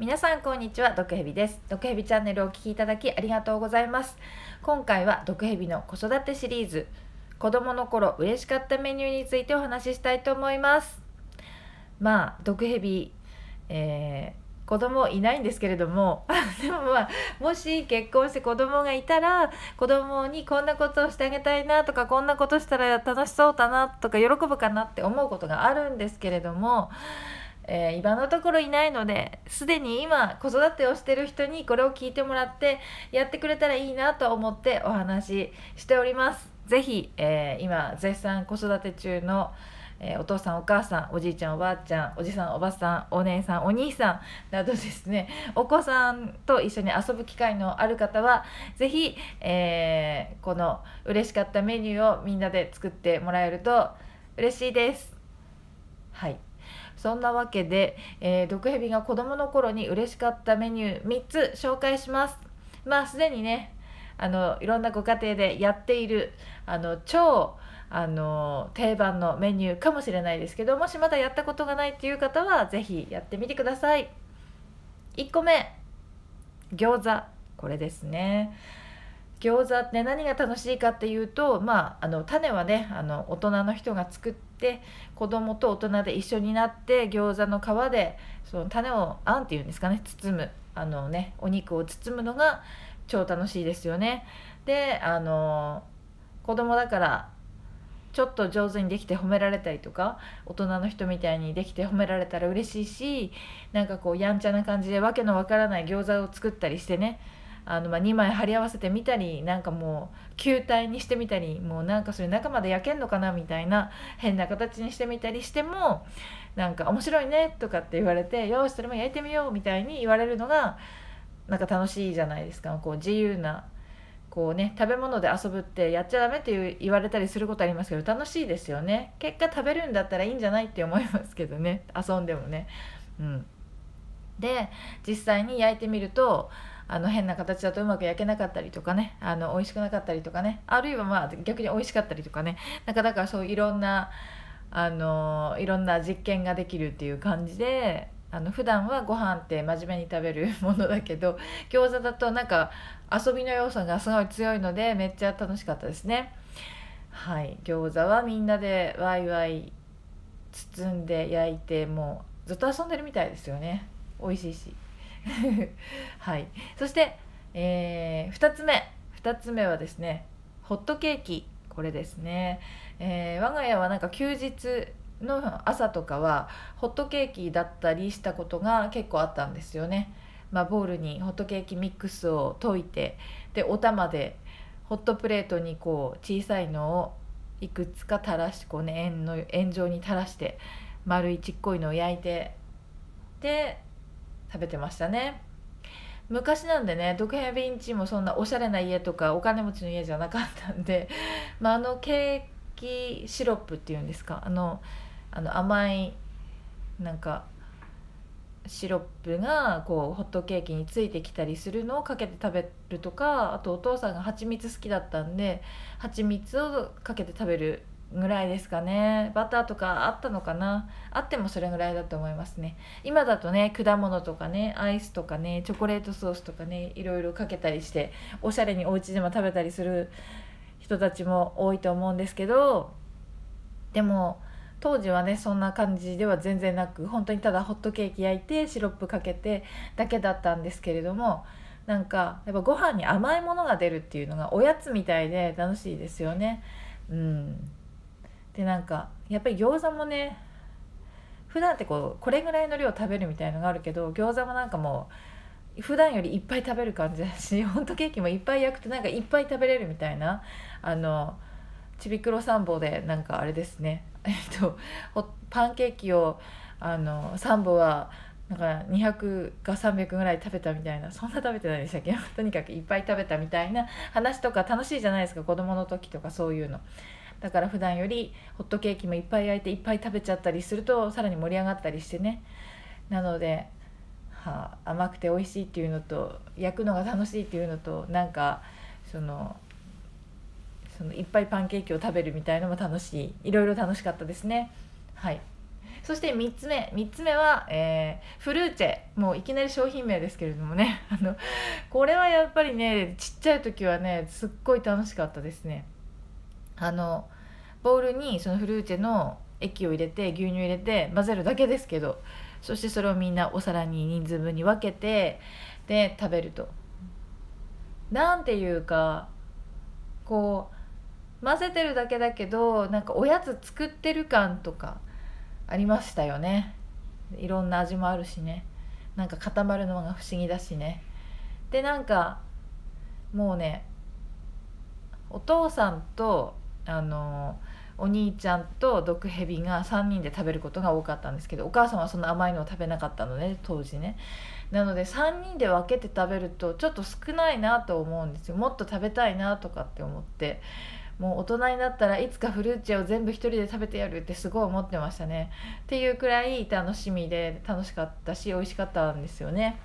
皆さんこんにちは毒蛇です毒蛇チャンネルをお聴きいただきありがとうございます今回は毒蛇の子育てシリーズ子供の頃嬉しかったメニューについてお話ししたいと思いますまあ毒蛇、えー、子供いないんですけれども でもまあもし結婚して子供がいたら子供にこんなことをしてあげたいなとかこんなことしたら楽しそうだなとか喜ぶかなって思うことがあるんですけれどもえー、今のところいないのですでに今子育てをしてる人にこれを聞いてもらってやってくれたらいいなと思ってお話ししております。ぜひ、えー、今絶賛子育て中のえお父さんお母さんおじいちゃんおばあちゃんおじさんおばさんお姉さんお兄さんなどですね お子さんと一緒に遊ぶ機会のある方は是非、えー、この嬉しかったメニューをみんなで作ってもらえると嬉しいです。はいそんなわけで、えー、毒蛇が子供の頃に嬉しかったメニュー3つ紹介しますまあすでにねあのいろんなご家庭でやっているあの超あの定番のメニューかもしれないですけどもしまだやったことがないっていう方は是非やってみてください1個目餃子これですね餃子って何が楽しいかっていうとまああの種はねあの大人の人が作っって子供と大人で一緒になって餃子の皮でその種をあんっていうんですかね包むあのねお肉を包むのが超楽しいですよね。であの子供だからちょっと上手にできて褒められたりとか大人の人みたいにできて褒められたら嬉しいしなんかこうやんちゃな感じでわけのわからない餃子を作ったりしてねあのまあ2枚貼り合わせてみたりなんかもう球体にしてみたりもうなんかそれ中まで焼けんのかなみたいな変な形にしてみたりしてもなんか面白いねとかって言われてよしそれも焼いてみようみたいに言われるのがなんか楽しいじゃないですかこう自由なこうね食べ物で遊ぶってやっちゃダメって言われたりすることありますけど楽しいですよね結果食べるんだったらいいんじゃないって思いますけどね遊んでもねうんで実際に焼いてみるとあの変な形だとうまく焼けなかったりとかねあの美味しくなかったりとかねあるいはまあ逆に美味しかったりとかねなんかだからそういろんなあのいろんな実験ができるっていう感じであの普段はご飯って真面目に食べるものだけど 餃子だとなんか遊びの要素がすごい強いのでめっちゃ楽しかったですねはい餃子はみんなでワイワイ包んで焼いてもうずっと遊んでるみたいですよね美味しいし。はい、そして、えー、2つ目2つ目はですねホットケーキこれですね、えー、我が家はなんか休日の朝とかはホットケーキだったりしたことが結構あったんですよね。まあ、ボウルにホットケーキミックスを溶いてでお玉でホットプレートにこう小さいのをいくつか垂らしてこうね円の円状に垂らして丸いちっこいのを焼いてで食べてましたね昔なんでね毒蛇ビンチもそんなおしゃれな家とかお金持ちの家じゃなかったんで、まあ、あのケーキシロップっていうんですかあのあの甘いなんかシロップがこうホットケーキについてきたりするのをかけて食べるとかあとお父さんが蜂蜜好きだったんで蜂蜜をかけて食べるぐらいですかねバターとかあったのかなあってもそれぐらいだと思いますね今だとね果物とかねアイスとかねチョコレートソースとかねいろいろかけたりしておしゃれにお家でも食べたりする人たちも多いと思うんですけどでも当時はねそんな感じでは全然なく本当にただホットケーキ焼いてシロップかけてだけだったんですけれどもなんかやっぱご飯に甘いものが出るっていうのがおやつみたいで楽しいですよね。うんでなんかやっぱり餃子もね普段ってこうこれぐらいの量食べるみたいのがあるけど餃子もなんかもう普段よりいっぱい食べる感じだしホントケーキもいっぱい焼くとなんかいっぱい食べれるみたいなあのちびくろ三本でなんかあれですね えっとパンケーキをあの3本はなんか200か300ぐらい食べたみたいなそんな食べてないでしたっけ とにかくいっぱい食べたみたいな話とか楽しいじゃないですか子供の時とかそういうの。だから普段よりホットケーキもいっぱい焼いていっぱい食べちゃったりするとさらに盛り上がったりしてねなので、はあ、甘くて美味しいっていうのと焼くのが楽しいっていうのとなんかそのそのいっぱいパンケーキを食べるみたいのも楽しいいろいろ楽しかったですねはいそして3つ目3つ目は、えー、フルーチェもういきなり商品名ですけれどもね あのこれはやっぱりねちっちゃい時はねすっごい楽しかったですねあのボウルにそのフルーチェの液を入れて牛乳入れて混ぜるだけですけどそしてそれをみんなお皿に人数分に分けてで食べると。なんていうかこう混ぜてるだけだけどなんかおやつ作ってる感とかありましたよねいろんな味もあるしねなんか固まるのが不思議だしねでなんかもうねお父さんとあのお兄ちゃんと毒蛇が3人で食べることが多かったんですけどお母さんはその甘いのを食べなかったのね当時ねなので3人で分けて食べるとちょっと少ないなと思うんですよもっと食べたいなとかって思ってもう大人になったらいつかフルーチェを全部1人で食べてやるってすごい思ってましたねっていうくらい楽しみで楽しかったし美味しかったんですよね。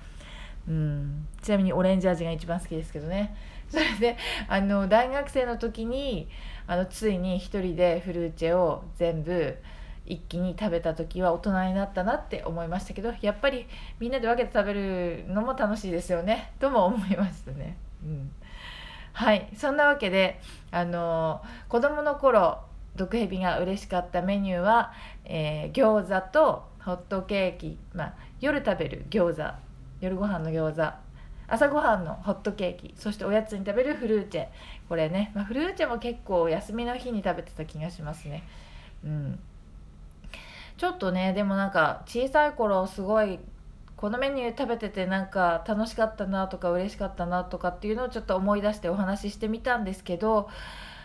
うん、ちなみにオレンジ味が一番好きですけどね それであの大学生の時にあのついに1人でフルーチェを全部一気に食べた時は大人になったなって思いましたけどやっぱりみんなで分けて食べるのも楽しいですよねとも思いましたね。うん、はいそんなわけであの子供の頃毒蛇が嬉しかったメニューは、えー、餃子とホットケーキ、まあ、夜食べる餃子夜ご飯の餃子朝ごはんのホットケーキそしておやつに食べるフルーチェこれね、まあ、フルーチェも結構休みの日に食べてた気がしますねうんちょっとねでもなんか小さい頃すごいこのメニュー食べててなんか楽しかったなとか嬉しかったなとかっていうのをちょっと思い出してお話ししてみたんですけど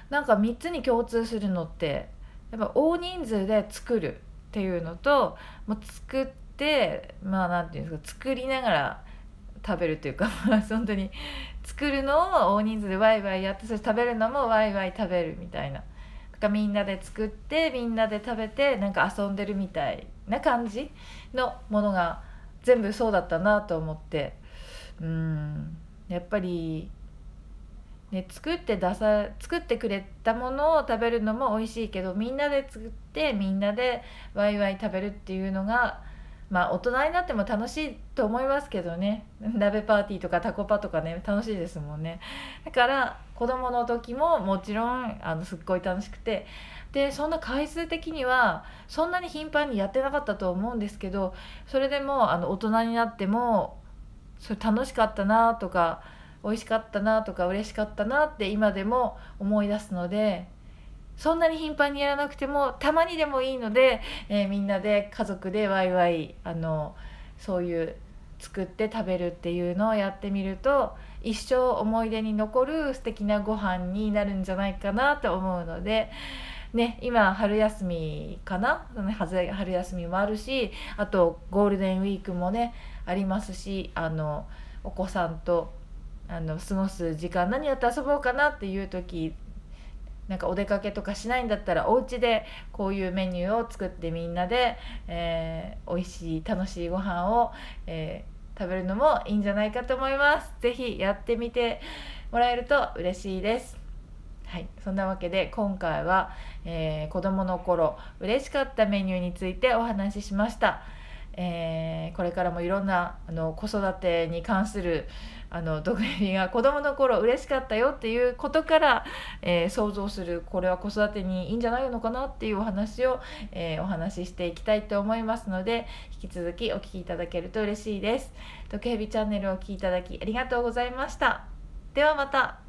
なんか3つに共通するのってやっぱ大人数で作るっていうのともう作っててまあ何て言うんですか作りながら食べるというか まあ本当に作るのを大人数でワイワイやってそれ食べるのもワイワイ食べるみたいな。かみんなで作ってみんなで食べてなんか遊んでるみたいな感じのものが全部そうだったなと思ってうんやっぱり、ね、作って出さ作ってくれたものを食べるのも美味しいけどみんなで作ってみんなでワイワイ食べるっていうのがまあ大人になっても楽しいと思いますけどね 鍋パーティーとかタコパとかね楽しいですもんねだから子供の時ももちろんあのすっごい楽しくてでそんな回数的にはそんなに頻繁にやってなかったと思うんですけどそれでもあの大人になってもそれ楽しかったなとか美味しかったなとか嬉しかったなって今でも思い出すのでそんなに頻繁にやらなくてもたまにでもいいので、えー、みんなで家族でワイワイあのそういう作って食べるっていうのをやってみると一生思い出に残る素敵なご飯になるんじゃないかなと思うので。ね、今春休みかな春休みもあるしあとゴールデンウィークもねありますしあのお子さんとあの過ごす時間何やって遊ぼうかなっていう時なんかお出かけとかしないんだったらお家でこういうメニューを作ってみんなで、えー、美味しい楽しいご飯を、えー、食べるのもいいんじゃないかと思います。是非やってみてもらえると嬉しいです。はい、そんなわけで今回は、えー、子どもの頃嬉しかったメニューについてお話ししました。えー、これからもいろんなあの子育てに関するあの毒蛇が子どもの頃嬉しかったよっていうことから、えー、想像するこれは子育てにいいんじゃないのかなっていうお話を、えー、お話ししていきたいと思いますので引き続きお聴きいただけると嬉しいです。毒蛇チャンネルをお聴きいただきありがとうございました。ではまた。